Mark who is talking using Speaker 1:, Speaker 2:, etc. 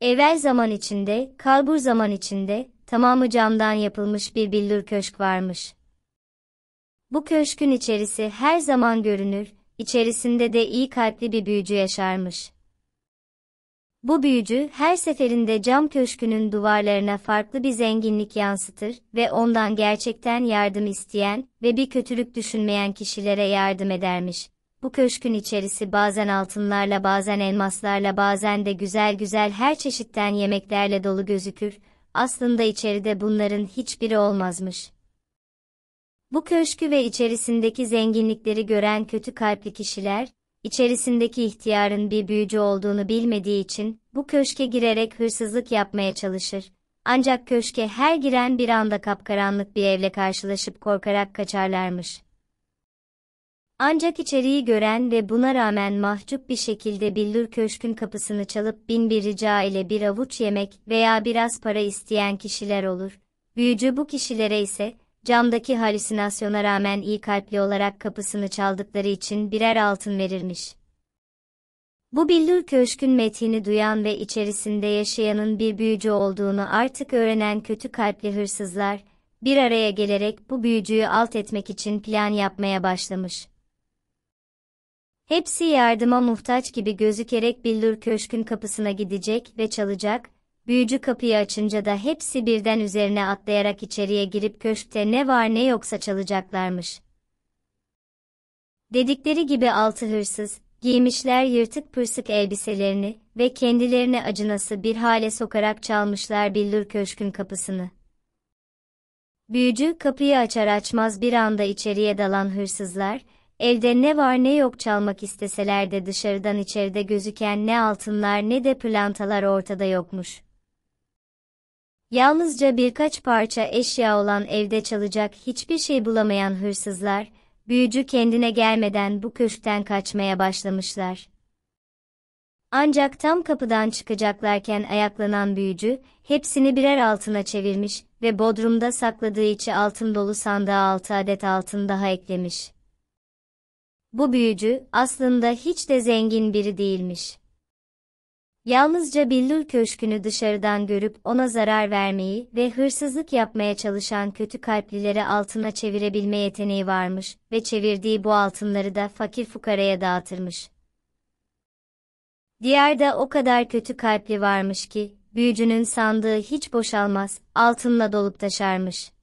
Speaker 1: Evvel zaman içinde, kalbur zaman içinde, tamamı camdan yapılmış bir billur köşk varmış. Bu köşkün içerisi her zaman görünür, içerisinde de iyi kalpli bir büyücü yaşarmış. Bu büyücü her seferinde cam köşkünün duvarlarına farklı bir zenginlik yansıtır ve ondan gerçekten yardım isteyen ve bir kötülük düşünmeyen kişilere yardım edermiş. Bu köşkün içerisi bazen altınlarla bazen elmaslarla bazen de güzel güzel her çeşitten yemeklerle dolu gözükür, aslında içeride bunların hiçbiri olmazmış. Bu köşkü ve içerisindeki zenginlikleri gören kötü kalpli kişiler, içerisindeki ihtiyarın bir büyücü olduğunu bilmediği için bu köşke girerek hırsızlık yapmaya çalışır. Ancak köşke her giren bir anda kapkaranlık bir evle karşılaşıp korkarak kaçarlarmış. Ancak içeriği gören ve buna rağmen mahcup bir şekilde billur köşkün kapısını çalıp bin bir rica ile bir avuç yemek veya biraz para isteyen kişiler olur. Büyücü bu kişilere ise, camdaki halüsinasyona rağmen iyi kalpli olarak kapısını çaldıkları için birer altın verirmiş. Bu billur köşkün metini duyan ve içerisinde yaşayanın bir büyücü olduğunu artık öğrenen kötü kalpli hırsızlar, bir araya gelerek bu büyücüyü alt etmek için plan yapmaya başlamış. Hepsi yardıma muhtaç gibi gözükerek billur köşkün kapısına gidecek ve çalacak, büyücü kapıyı açınca da hepsi birden üzerine atlayarak içeriye girip köşkte ne var ne yoksa çalacaklarmış. Dedikleri gibi altı hırsız, giymişler yırtık pırsık elbiselerini ve kendilerini acınası bir hale sokarak çalmışlar billur köşkün kapısını. Büyücü kapıyı açar açmaz bir anda içeriye dalan hırsızlar, Evde ne var ne yok çalmak isteseler de dışarıdan içeride gözüken ne altınlar ne de plantalar ortada yokmuş. Yalnızca birkaç parça eşya olan evde çalacak hiçbir şey bulamayan hırsızlar, büyücü kendine gelmeden bu köşkten kaçmaya başlamışlar. Ancak tam kapıdan çıkacaklarken ayaklanan büyücü, hepsini birer altına çevirmiş ve bodrumda sakladığı içi altın dolu sandığa altı adet altın daha eklemiş bu büyücü aslında hiç de zengin biri değilmiş. Yalnızca Billur Köşkü'nü dışarıdan görüp ona zarar vermeyi ve hırsızlık yapmaya çalışan kötü kalplileri altına çevirebilme yeteneği varmış ve çevirdiği bu altınları da fakir fukaraya dağıtırmış. Diyarda o kadar kötü kalpli varmış ki, büyücünün sandığı hiç boşalmaz, altınla dolup taşarmış.